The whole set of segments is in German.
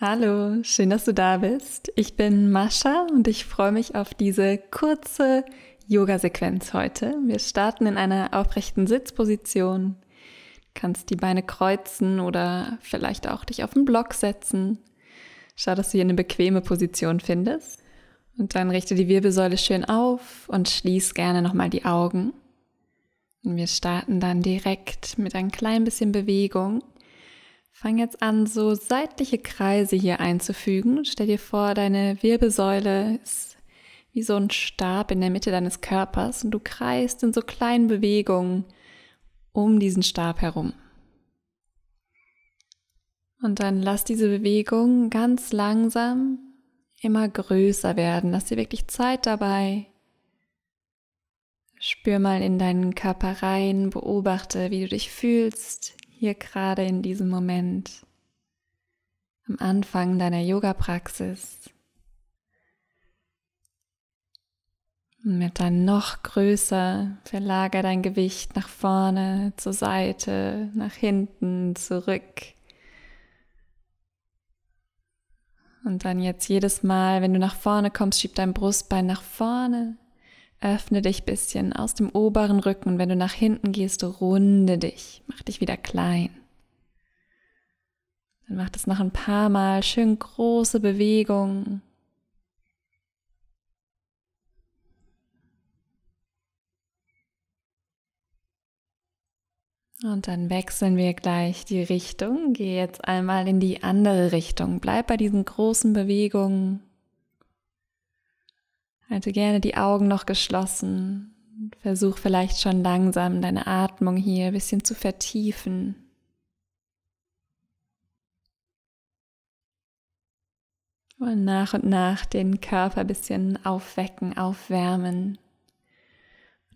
Hallo, schön, dass du da bist. Ich bin Mascha und ich freue mich auf diese kurze Yoga-Sequenz heute. Wir starten in einer aufrechten Sitzposition. Du kannst die Beine kreuzen oder vielleicht auch dich auf den Block setzen. Schau, dass du hier eine bequeme Position findest. Und dann richte die Wirbelsäule schön auf und schließ gerne nochmal die Augen. Und wir starten dann direkt mit ein klein bisschen Bewegung Fang jetzt an, so seitliche Kreise hier einzufügen. Stell dir vor, deine Wirbelsäule ist wie so ein Stab in der Mitte deines Körpers und du kreist in so kleinen Bewegungen um diesen Stab herum. Und dann lass diese Bewegung ganz langsam immer größer werden. Lass dir wirklich Zeit dabei. Spür mal in deinen Körper rein, beobachte, wie du dich fühlst, hier gerade in diesem Moment, am Anfang deiner Yoga-Praxis, mit dann noch größer, verlager dein Gewicht nach vorne, zur Seite, nach hinten, zurück. Und dann jetzt jedes Mal, wenn du nach vorne kommst, schieb dein Brustbein nach vorne, Öffne dich ein bisschen aus dem oberen Rücken und wenn du nach hinten gehst, runde dich, mach dich wieder klein. Dann mach das noch ein paar Mal, schön große Bewegungen. Und dann wechseln wir gleich die Richtung. Geh jetzt einmal in die andere Richtung. Bleib bei diesen großen Bewegungen. Halte gerne die Augen noch geschlossen. Versuch vielleicht schon langsam deine Atmung hier ein bisschen zu vertiefen. Und nach und nach den Körper ein bisschen aufwecken, aufwärmen.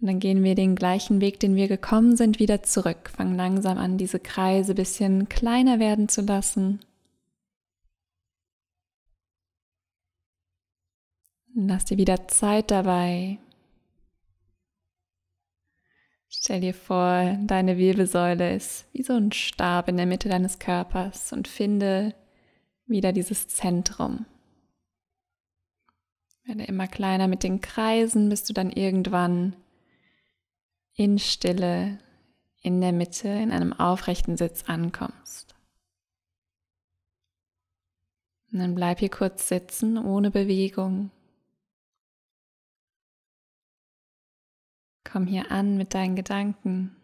Und dann gehen wir den gleichen Weg, den wir gekommen sind, wieder zurück. Fangen langsam an, diese Kreise ein bisschen kleiner werden zu lassen. Lass dir wieder Zeit dabei. Stell dir vor, deine Wirbelsäule ist wie so ein Stab in der Mitte deines Körpers und finde wieder dieses Zentrum. Werde immer kleiner mit den Kreisen, bis du dann irgendwann in Stille in der Mitte in einem aufrechten Sitz ankommst. Und dann bleib hier kurz sitzen, ohne Bewegung. Komm hier an mit deinen Gedanken.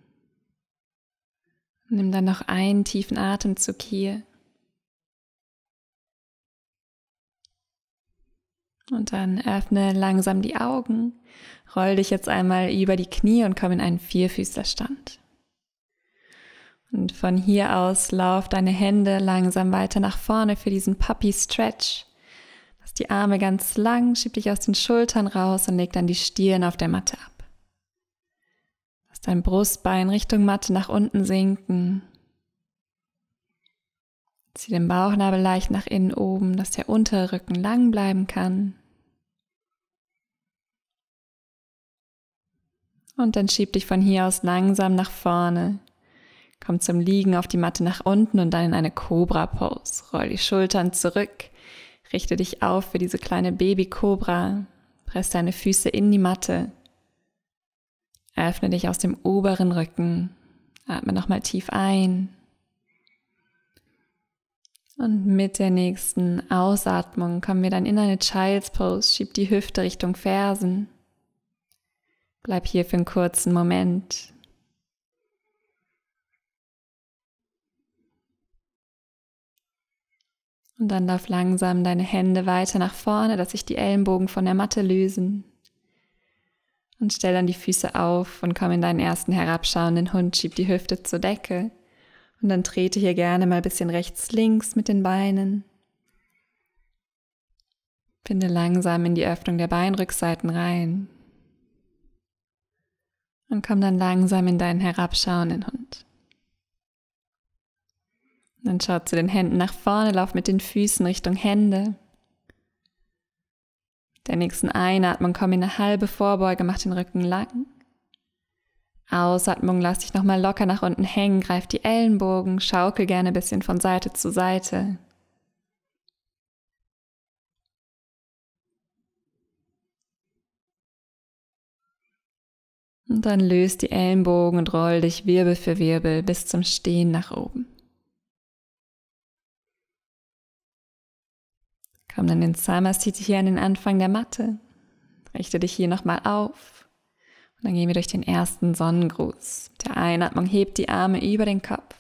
Nimm dann noch einen tiefen Atemzug hier. Und dann öffne langsam die Augen, roll dich jetzt einmal über die Knie und komm in einen Vierfüßlerstand. Und von hier aus lauf deine Hände langsam weiter nach vorne für diesen Puppy Stretch. Lass die Arme ganz lang, schieb dich aus den Schultern raus und leg dann die Stirn auf der Matte ab. Lass dein Brustbein Richtung Matte nach unten sinken. Zieh den Bauchnabel leicht nach innen oben, dass der untere Rücken lang bleiben kann. Und dann schieb dich von hier aus langsam nach vorne. Komm zum Liegen auf die Matte nach unten und dann in eine Cobra-Pose. Roll die Schultern zurück, richte dich auf für diese kleine Baby-Cobra, press deine Füße in die Matte. Öffne dich aus dem oberen Rücken. Atme nochmal tief ein. Und mit der nächsten Ausatmung kommen wir dann in eine Child's Pose. Schieb die Hüfte Richtung Fersen. Bleib hier für einen kurzen Moment. Und dann darf langsam deine Hände weiter nach vorne, dass sich die Ellenbogen von der Matte lösen. Und stell dann die Füße auf und komm in deinen ersten herabschauenden Hund, schieb die Hüfte zur Decke. Und dann trete hier gerne mal ein bisschen rechts, links mit den Beinen. Finde langsam in die Öffnung der Beinrückseiten rein. Und komm dann langsam in deinen herabschauenden Hund. Dann schau zu den Händen nach vorne, lauf mit den Füßen Richtung Hände der nächsten Einatmung komme in eine halbe Vorbeuge, mach den Rücken lang. Ausatmung, lass dich nochmal locker nach unten hängen, greif die Ellenbogen, schaukel gerne ein bisschen von Seite zu Seite. Und dann löst die Ellenbogen und roll dich Wirbel für Wirbel bis zum Stehen nach oben. Komm dann in Samasthiti hier an den Anfang der Matte. Richte dich hier nochmal auf. Und dann gehen wir durch den ersten Sonnengruß. Mit der Einatmung hebt die Arme über den Kopf.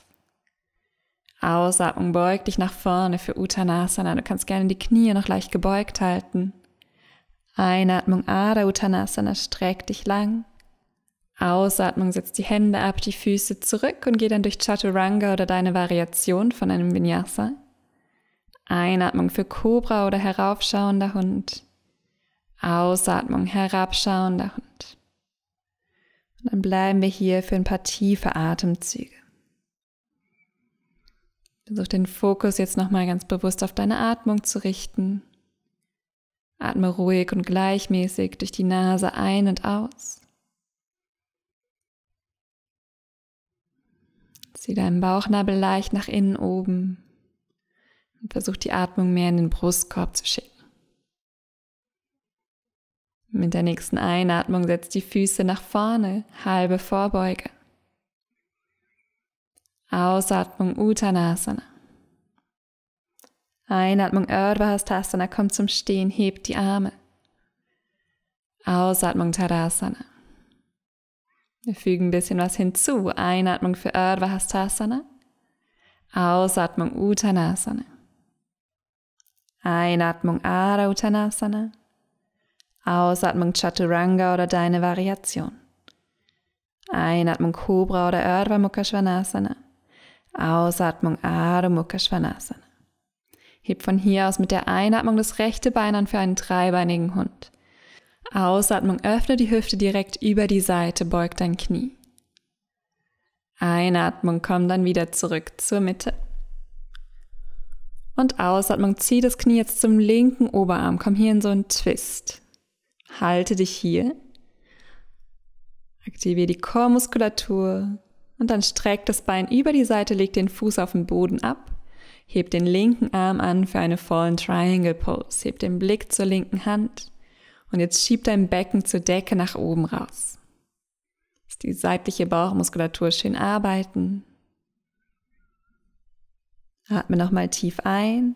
Ausatmung beugt dich nach vorne für Uttanasana. Du kannst gerne die Knie noch leicht gebeugt halten. Einatmung Ada Uttanasana, streck dich lang. Ausatmung setzt die Hände ab, die Füße zurück und geh dann durch Chaturanga oder deine Variation von einem Vinyasa. Einatmung für Cobra oder heraufschauender Hund. Ausatmung, herabschauender Hund. Und dann bleiben wir hier für ein paar tiefe Atemzüge. Versuch den Fokus jetzt nochmal ganz bewusst auf deine Atmung zu richten. Atme ruhig und gleichmäßig durch die Nase ein und aus. Zieh deinen Bauchnabel leicht nach innen oben. Und versuch die Atmung mehr in den Brustkorb zu schicken. Mit der nächsten Einatmung setzt die Füße nach vorne, halbe Vorbeuge. Ausatmung Uttanasana. Einatmung Urdhvastasana, kommt zum Stehen, hebt die Arme. Ausatmung Tadasana. Wir fügen ein bisschen was hinzu. Einatmung für Urdhvastasana. Ausatmung Uttanasana. Einatmung Adha Uttanasana. Ausatmung Chaturanga oder deine Variation. Einatmung Cobra oder Urdhva Mukha Svanasana. Ausatmung Adho Mukha Svanasana. Heb von hier aus mit der Einatmung das rechte Bein an für einen dreibeinigen Hund. Ausatmung öffne die Hüfte direkt über die Seite, beug dein Knie. Einatmung komm dann wieder zurück zur Mitte und Ausatmung, zieh das Knie jetzt zum linken Oberarm. Komm hier in so einen Twist. Halte dich hier. Aktiviere die Chormuskulatur. Und dann streck das Bein über die Seite, leg den Fuß auf den Boden ab. Heb den linken Arm an für eine vollen Triangle Pose. Heb den Blick zur linken Hand. Und jetzt schieb dein Becken zur Decke nach oben raus. Lass die seitliche Bauchmuskulatur schön arbeiten. Atme nochmal tief ein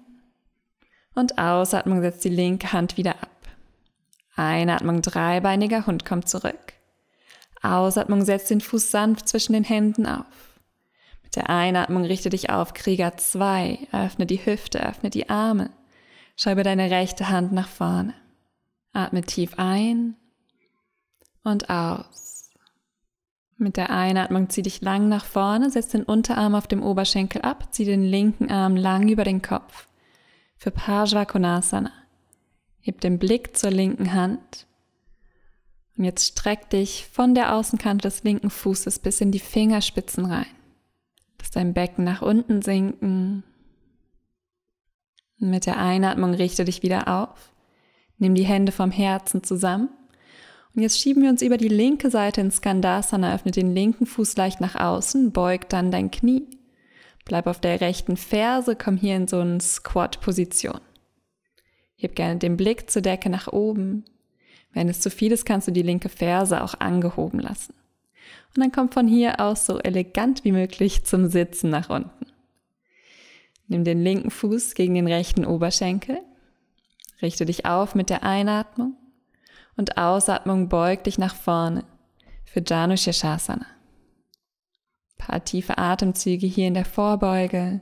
und Ausatmung setzt die linke Hand wieder ab. Einatmung dreibeiniger Hund kommt zurück. Ausatmung setzt den Fuß sanft zwischen den Händen auf. Mit der Einatmung richte dich auf Krieger 2, öffne die Hüfte, öffne die Arme. schäube deine rechte Hand nach vorne. Atme tief ein und aus. Mit der Einatmung zieh dich lang nach vorne, setz den Unterarm auf dem Oberschenkel ab, zieh den linken Arm lang über den Kopf. Für Parjvakonasana. Heb den Blick zur linken Hand. Und jetzt streck dich von der Außenkante des linken Fußes bis in die Fingerspitzen rein. Lass dein Becken nach unten sinken. mit der Einatmung richte dich wieder auf. Nimm die Hände vom Herzen zusammen und jetzt schieben wir uns über die linke Seite ins Skandasana, öffne den linken Fuß leicht nach außen, beug dann dein Knie. Bleib auf der rechten Ferse, komm hier in so eine Squat-Position. Heb gerne den Blick zur Decke nach oben. Wenn es zu viel ist, kannst du die linke Ferse auch angehoben lassen. Und dann komm von hier aus so elegant wie möglich zum Sitzen nach unten. Nimm den linken Fuß gegen den rechten Oberschenkel. Richte dich auf mit der Einatmung und Ausatmung beug dich nach vorne für Shasana. Ein paar tiefe Atemzüge hier in der Vorbeuge.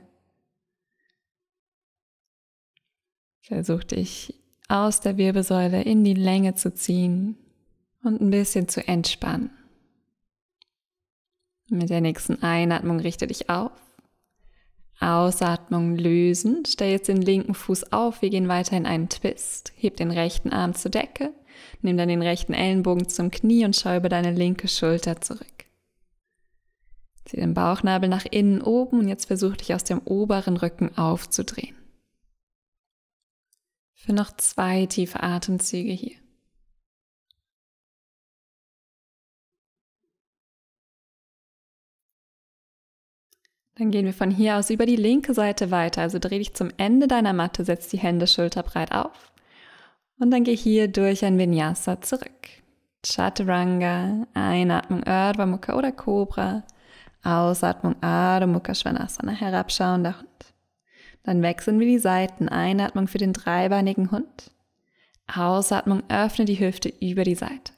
Versuch dich aus der Wirbelsäule in die Länge zu ziehen und ein bisschen zu entspannen. Mit der nächsten Einatmung richte dich auf. Ausatmung lösen. Stell jetzt den linken Fuß auf. Wir gehen weiter in einen Twist. Heb den rechten Arm zur Decke. Nimm dann den rechten Ellenbogen zum Knie und schau über deine linke Schulter zurück. Zieh den Bauchnabel nach innen oben und jetzt versuch dich aus dem oberen Rücken aufzudrehen. Für noch zwei tiefe Atemzüge hier. Dann gehen wir von hier aus über die linke Seite weiter. Also dreh dich zum Ende deiner Matte, setz die Hände schulterbreit auf. Und dann geh hier durch ein Vinyasa zurück. Chaturanga, Einatmung Ardha Mukha oder Cobra, Ausatmung Ardha Mukha Svanasana, herabschauender Hund. Dann wechseln wir die Seiten, Einatmung für den dreibeinigen Hund, Ausatmung öffne die Hüfte über die Seite.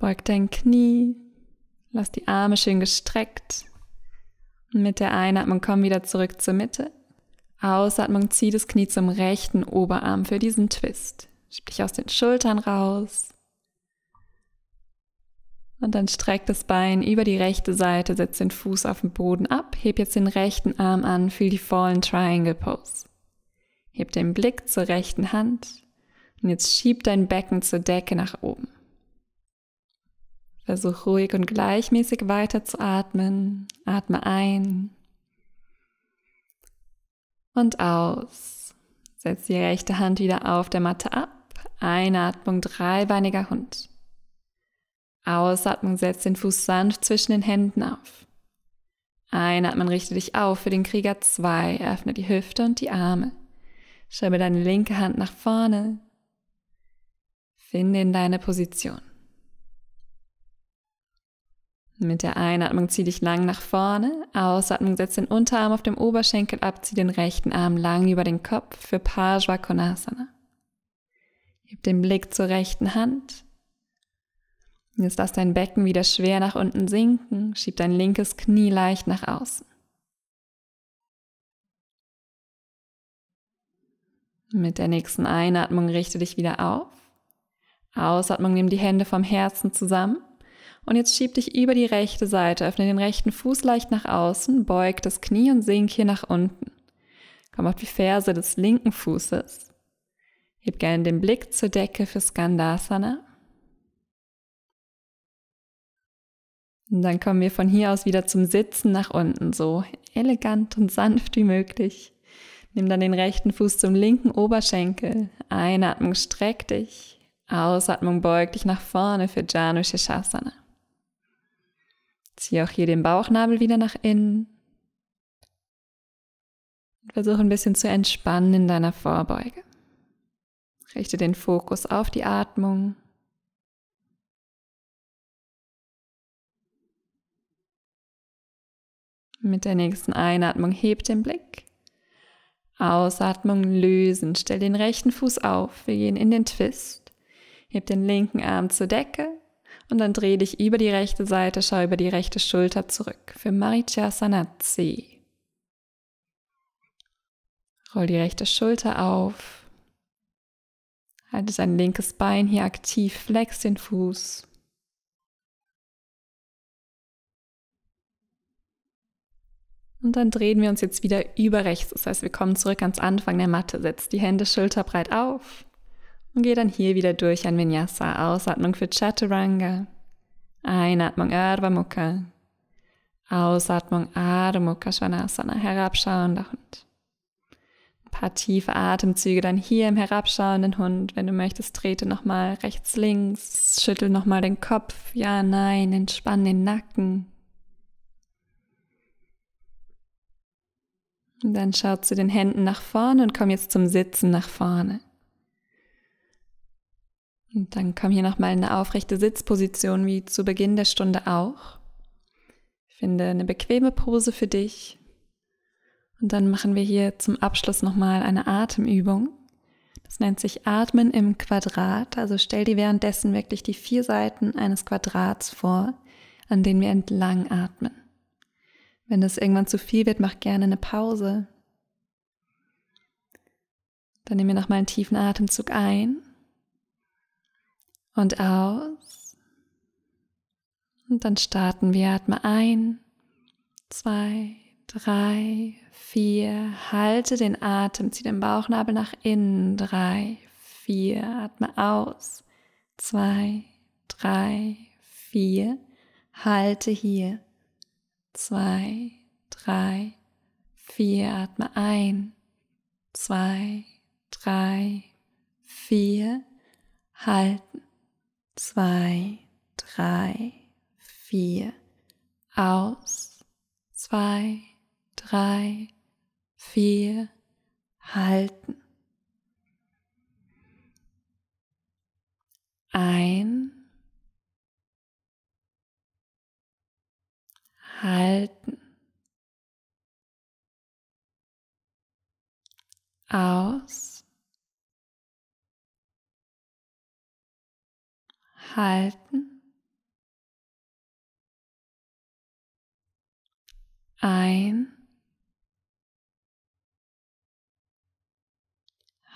Beug dein Knie, lass die Arme schön gestreckt. Mit der Einatmung komm wieder zurück zur Mitte. Ausatmung, zieh das Knie zum rechten Oberarm für diesen Twist. Schieb dich aus den Schultern raus. Und dann streck das Bein über die rechte Seite, setz den Fuß auf den Boden ab, heb jetzt den rechten Arm an, fühl die Fallen Triangle Pose. Heb den Blick zur rechten Hand und jetzt schieb dein Becken zur Decke nach oben. Versuch ruhig und gleichmäßig weiter zu atmen. Atme ein und aus. Setz die rechte Hand wieder auf der Matte ab. Einatmung, dreibeiniger Hund. Ausatmung, setz den Fuß sanft zwischen den Händen auf. Einatmen, richte dich auf für den Krieger 2. Öffne die Hüfte und die Arme. Schreibe deine linke Hand nach vorne. Finde in deine Position. Mit der Einatmung zieh dich lang nach vorne, Ausatmung setz den Unterarm auf dem Oberschenkel ab, zieh den rechten Arm lang über den Kopf für Pajvakonasana. Gib den Blick zur rechten Hand. Jetzt lass dein Becken wieder schwer nach unten sinken, schieb dein linkes Knie leicht nach außen. Mit der nächsten Einatmung richte dich wieder auf. Ausatmung nimm die Hände vom Herzen zusammen. Und jetzt schieb dich über die rechte Seite, öffne den rechten Fuß leicht nach außen, beug das Knie und sink hier nach unten. Komm auf die Ferse des linken Fußes. Heb gerne den Blick zur Decke für Skandasana. Und dann kommen wir von hier aus wieder zum Sitzen nach unten, so elegant und sanft wie möglich. Nimm dann den rechten Fuß zum linken Oberschenkel. Einatmung streck dich. Ausatmung beug dich nach vorne für Janu Shishasana. Ziehe auch hier den Bauchnabel wieder nach innen. Versuche ein bisschen zu entspannen in deiner Vorbeuge. Richte den Fokus auf die Atmung. Mit der nächsten Einatmung heb den Blick. Ausatmung lösen. Stell den rechten Fuß auf. Wir gehen in den Twist. Heb den linken Arm zur Decke und dann drehe dich über die rechte Seite, schau über die rechte Schulter zurück für Marichasana C. Roll die rechte Schulter auf. Halte dein linkes Bein hier aktiv, flex den Fuß. Und dann drehen wir uns jetzt wieder über rechts. Das heißt, wir kommen zurück ans Anfang der Matte. Setz die Hände schulterbreit auf. Und geh dann hier wieder durch an Vinyasa. Ausatmung für Chaturanga. Einatmung Ardha Mukha. Ausatmung Ardha Mukha Svanasana. Herabschauender Hund. Ein paar tiefe Atemzüge dann hier im herabschauenden Hund. Wenn du möchtest, trete nochmal rechts, links. Schüttel nochmal den Kopf. Ja, nein. Entspann den Nacken. Und dann schau zu den Händen nach vorne und komm jetzt zum Sitzen nach vorne. Und dann komm hier nochmal in eine aufrechte Sitzposition wie zu Beginn der Stunde auch. Finde eine bequeme Pose für dich. Und dann machen wir hier zum Abschluss nochmal eine Atemübung. Das nennt sich Atmen im Quadrat. Also stell dir währenddessen wirklich die vier Seiten eines Quadrats vor, an denen wir entlang atmen. Wenn das irgendwann zu viel wird, mach gerne eine Pause. Dann nehmen wir nochmal einen tiefen Atemzug ein und aus. Und dann starten wir. Atme ein, zwei, drei, vier. Halte den Atem, zieh den Bauchnabel nach innen. Drei, vier. Atme aus. Zwei, drei, vier. Halte hier. Zwei, drei, vier. Atme ein. Zwei, drei, vier. Halten zwei, drei, vier. Aus, zwei, drei, vier. Halten. Ein. Halten. Aus. halten. Ein.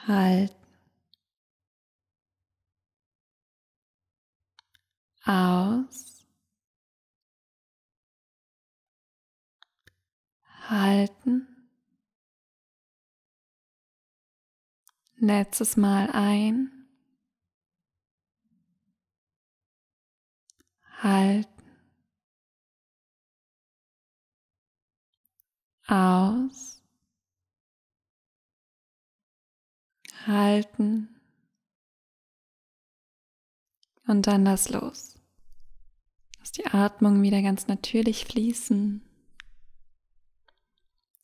Halten. Aus. Halten. Letztes Mal ein. halten. Aus. Halten. Und dann lass los. Lass die Atmung wieder ganz natürlich fließen.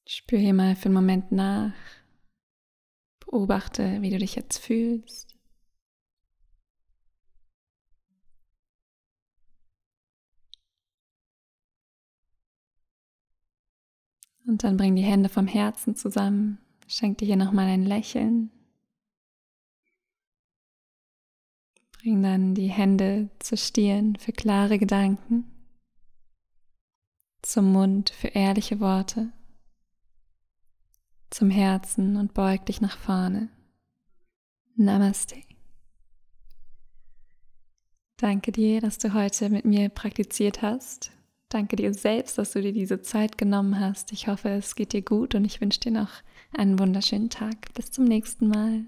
Spür hier mal für einen Moment nach. Beobachte, wie du dich jetzt fühlst. Und dann bring die Hände vom Herzen zusammen. Schenk dir hier nochmal ein Lächeln. Bring dann die Hände zur Stirn für klare Gedanken, zum Mund für ehrliche Worte, zum Herzen und beug dich nach vorne. Namaste. Danke dir, dass du heute mit mir praktiziert hast Danke dir selbst, dass du dir diese Zeit genommen hast. Ich hoffe, es geht dir gut und ich wünsche dir noch einen wunderschönen Tag. Bis zum nächsten Mal.